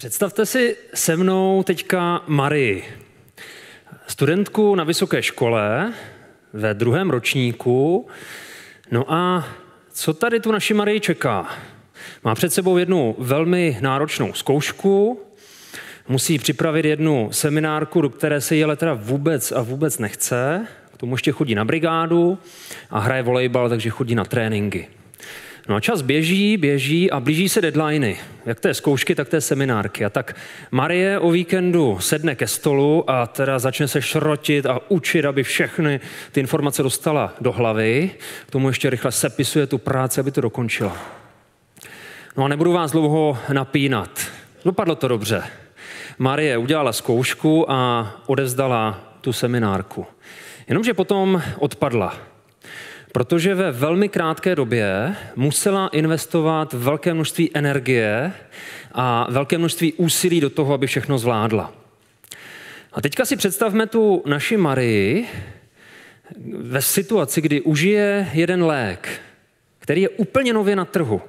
Představte si se mnou teďka Marii, studentku na vysoké škole ve druhém ročníku. No a co tady tu naši Marii čeká? Má před sebou jednu velmi náročnou zkoušku, musí připravit jednu seminárku, do které se jí ale teda vůbec a vůbec nechce. K tomu ještě chodí na brigádu a hraje volejbal, takže chodí na tréninky. No a čas běží, běží a blíží se deadliney, jak té zkoušky, tak té seminárky. A tak Marie o víkendu sedne ke stolu a teda začne se šrotit a učit, aby všechny ty informace dostala do hlavy. K tomu ještě rychle sepisuje tu práci, aby to dokončila. No a nebudu vás dlouho napínat. Dopadlo no, to dobře. Marie udělala zkoušku a odevzdala tu seminárku. Jenomže potom odpadla Protože ve velmi krátké době musela investovat velké množství energie a velké množství úsilí do toho, aby všechno zvládla. A teďka si představme tu naši Marii ve situaci, kdy užije jeden lék, který je úplně nově na trhu.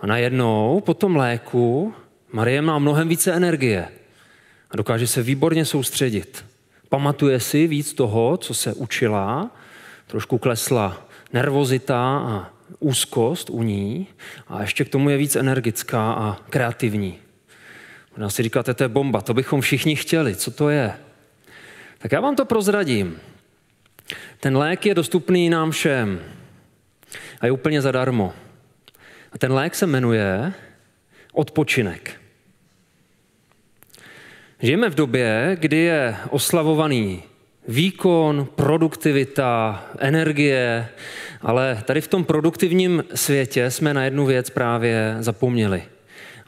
A najednou po tom léku Marie má mnohem více energie a dokáže se výborně soustředit. Pamatuje si víc toho, co se učila trošku klesla nervozita a úzkost u ní a ještě k tomu je víc energická a kreativní. Ona si říkáte, to je bomba, to bychom všichni chtěli, co to je? Tak já vám to prozradím. Ten lék je dostupný nám všem a je úplně zadarmo. A ten lék se jmenuje odpočinek. Žijeme v době, kdy je oslavovaný výkon, produktivita, energie, ale tady v tom produktivním světě jsme na jednu věc právě zapomněli.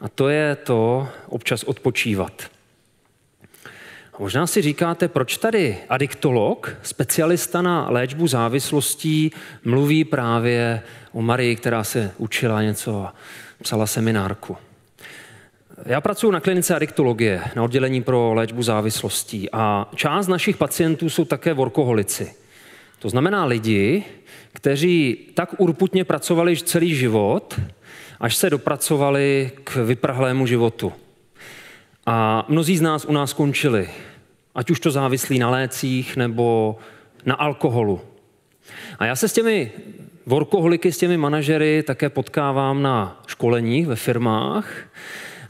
A to je to občas odpočívat. A možná si říkáte, proč tady adiktolog, specialista na léčbu závislostí, mluví právě o Marii, která se učila něco a psala seminárku. Já pracuji na klinice adiktologie, na oddělení pro léčbu závislostí a část našich pacientů jsou také workoholici. To znamená lidi, kteří tak urputně pracovali celý život, až se dopracovali k vyprahlému životu. A mnozí z nás u nás končili, ať už to závislí na lécích nebo na alkoholu. A já se s těmi workoholiky, s těmi manažery také potkávám na školeních ve firmách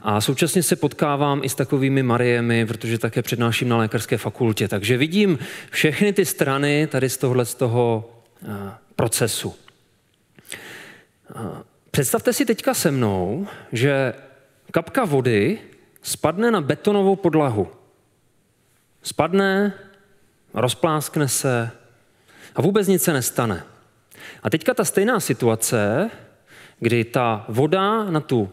a současně se potkávám i s takovými Mariemi, protože také přednáším na lékařské fakultě. Takže vidím všechny ty strany tady z tohle z toho eh, procesu. Eh, představte si teďka se mnou, že kapka vody spadne na betonovou podlahu. Spadne, rozpláskne se a vůbec nic se nestane. A teďka ta stejná situace, kdy ta voda na tu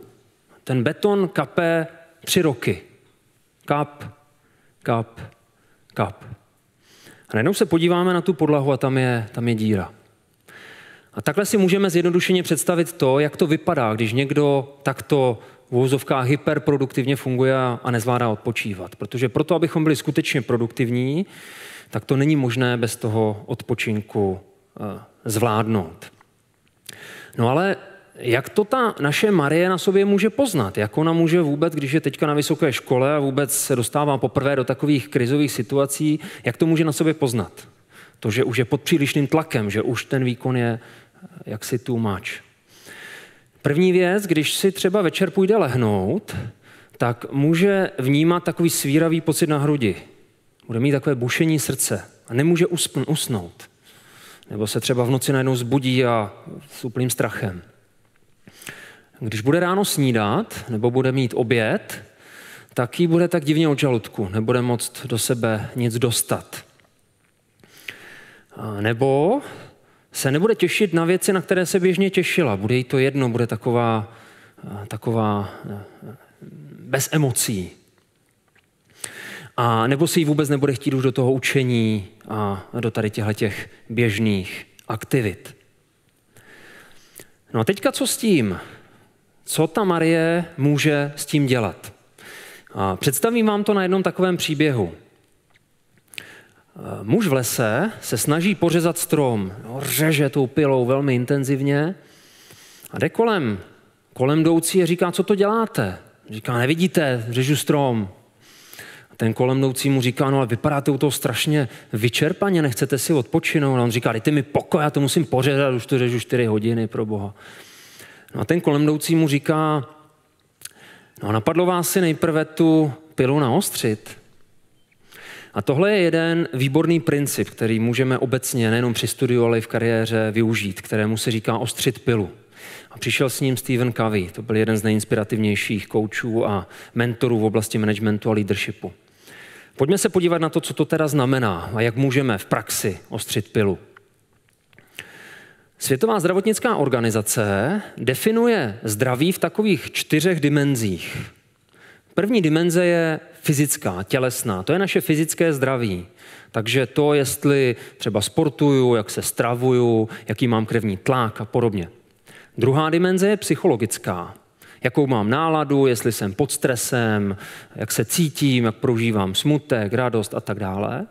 ten beton kapé tři roky. Kap, kap, kap. A najednou se podíváme na tu podlahu a tam je, tam je díra. A takhle si můžeme zjednodušeně představit to, jak to vypadá, když někdo takto v úzovkách hyperproduktivně funguje a nezvládá odpočívat. Protože proto, abychom byli skutečně produktivní, tak to není možné bez toho odpočinku eh, zvládnout. No ale jak to ta naše Marie na sobě může poznat? Jak ona může vůbec, když je teďka na vysoké škole a vůbec se dostává poprvé do takových krizových situací, jak to může na sobě poznat? To, že už je pod přílišným tlakem, že už ten výkon je eh, jaksi too much. První věc, když si třeba večer půjde lehnout, tak může vnímat takový svíravý pocit na hrudi. Bude mít takové bušení srdce a nemůže uspn, usnout. Nebo se třeba v noci najednou zbudí a s úplným strachem. Když bude ráno snídat nebo bude mít oběd, tak jí bude tak divně od žaludku, nebude moct do sebe nic dostat. Nebo se nebude těšit na věci, na které se běžně těšila. Bude jí to jedno, bude taková, taková eh, bez emocí. A nebo si jí vůbec nebude chtít už do toho učení a do tady těch běžných aktivit. No a teďka co s tím? co ta Marie může s tím dělat. A představím vám to na jednom takovém příběhu. Eh, muž v lese se snaží pořezat strom, no, řeže tou pilou velmi intenzivně a jde kolem. Kolem jdoucí a říká, co to děláte? Říká, nevidíte, řežu strom. A ten kolem jdoucí mu říká, no ale vypadáte u toho strašně vyčerpaně, nechcete si odpočinout. A on říká, dejte mi pokoj, já to musím pořezat, už to řežu čtyři hodiny, pro boha. No a ten kolem mu říká, no napadlo vás si nejprve tu pilu naostřit. A tohle je jeden výborný princip, který můžeme obecně nejenom při studiu, ale i v kariéře využít, kterému se říká ostřit pilu. A přišel s ním Stephen Covey, to byl jeden z nejinspirativnějších koučů a mentorů v oblasti managementu a leadershipu. Pojďme se podívat na to, co to teda znamená a jak můžeme v praxi ostřit pilu. Světová zdravotnická organizace definuje zdraví v takových čtyřech dimenzích. První dimenze je fyzická, tělesná. To je naše fyzické zdraví. Takže to, jestli třeba sportuju, jak se stravuju, jaký mám krevní tlak a podobně. Druhá dimenze je psychologická jakou mám náladu, jestli jsem pod stresem, jak se cítím, jak prožívám smutek, radost a tak dále.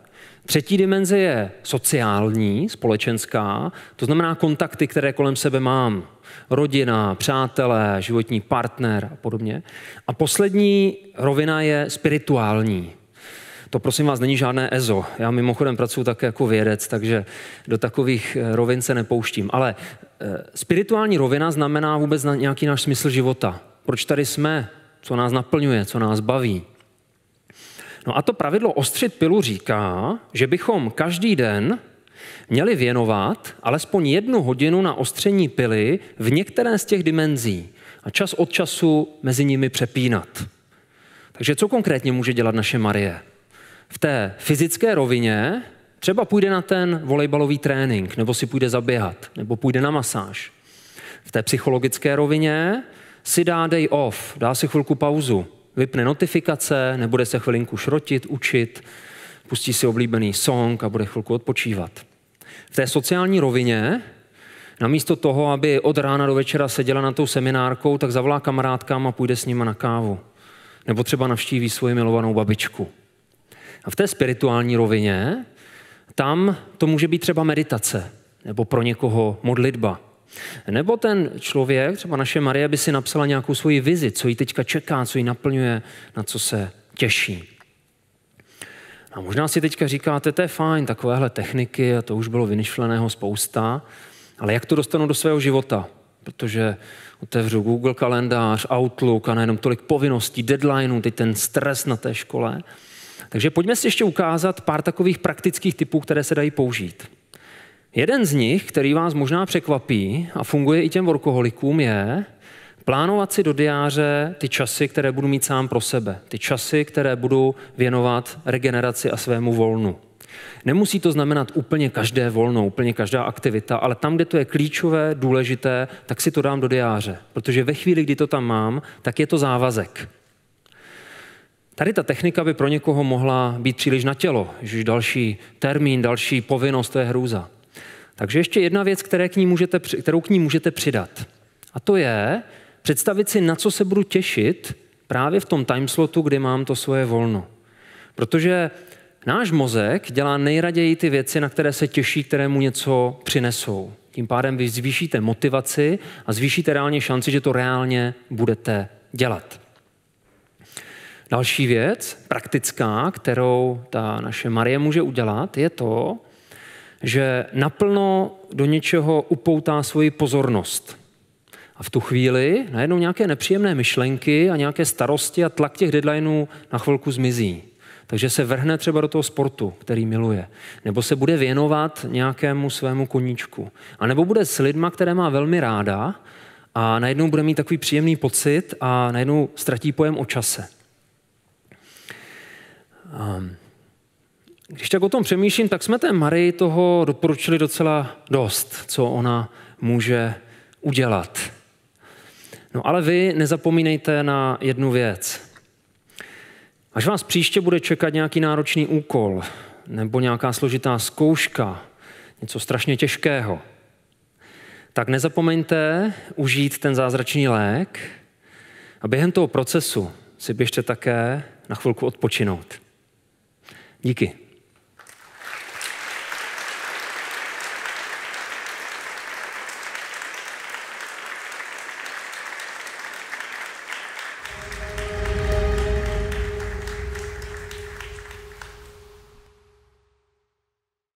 Třetí dimenze je sociální, společenská, to znamená kontakty, které kolem sebe mám. Rodina, přátelé, životní partner a podobně. A poslední rovina je spirituální. To prosím vás není žádné EZO. Já mimochodem pracuji také jako vědec, takže do takových eh, rovin se nepouštím. Ale eh, spirituální rovina znamená vůbec nějaký náš smysl života. Proč tady jsme? Co nás naplňuje? Co nás baví? No a to pravidlo ostřit pilu říká, že bychom každý den měli věnovat alespoň jednu hodinu na ostření pily v některé z těch dimenzí a čas od času mezi nimi přepínat. Takže co konkrétně může dělat naše Marie? v té fyzické rovině, třeba půjde na ten volejbalový trénink, nebo si půjde zaběhat, nebo půjde na masáž. V té psychologické rovině si dá day off, dá si chvilku pauzu, vypne notifikace, nebude se chvilinku šrotit, učit, pustí si oblíbený song a bude chvilku odpočívat. V té sociální rovině, namísto toho, aby od rána do večera seděla na tou seminárkou, tak zavolá kamarádkám a půjde s nima na kávu. Nebo třeba navštíví svoji milovanou babičku a v té spirituální rovině, tam to může být třeba meditace, nebo pro někoho modlitba. Nebo ten člověk, třeba naše Marie, by si napsala nějakou svoji vizi, co ji teďka čeká, co ji naplňuje, na co se těší. A možná si teďka říkáte, to je fajn, takovéhle techniky a to už bylo vynišleného spousta, ale jak to dostanu do svého života? Protože otevřu Google kalendář, Outlook a nejenom tolik povinností, deadlineů, teď ten stres na té škole – takže pojďme si ještě ukázat pár takových praktických typů, které se dají použít. Jeden z nich, který vás možná překvapí a funguje i těm workoholikům, je plánovat si do diáře ty časy, které budu mít sám pro sebe, ty časy, které budu věnovat regeneraci a svému volnu. Nemusí to znamenat úplně každé volno, úplně každá aktivita, ale tam, kde to je klíčové, důležité, tak si to dám do diáře. Protože ve chvíli, kdy to tam mám, tak je to závazek. Tady ta technika by pro někoho mohla být příliš na tělo, že další termín, další povinnost, to je hrůza. Takže ještě jedna věc, které k ní můžete, kterou k ní můžete přidat. A to je představit si, na co se budu těšit právě v tom timeslotu, kdy mám to svoje volno. Protože náš mozek dělá nejraději ty věci, na které se těší, které mu něco přinesou. Tím pádem vy zvýšíte motivaci a zvýšíte reálně šanci, že to reálně budete dělat. Další věc, praktická, kterou ta naše Marie může udělat, je to, že naplno do něčeho upoutá svoji pozornost. A v tu chvíli najednou nějaké nepříjemné myšlenky a nějaké starosti a tlak těch deadlineů na chvilku zmizí. Takže se vrhne třeba do toho sportu, který miluje. Nebo se bude věnovat nějakému svému koníčku. A nebo bude s lidma, které má velmi ráda a najednou bude mít takový příjemný pocit a najednou ztratí pojem o čase. Ehm, když tak o tom přemýšlím, tak jsme té Marii toho doporučili docela dost, co ona může udělat. No ale vy nezapomínejte na jednu věc. Až vás příště bude čekat nějaký náročný úkol nebo nějaká složitá zkouška, něco strašně těžkého, tak nezapomeňte užít ten zázračný lék a během toho procesu si běžte také na chvilku odpočinout. Díky.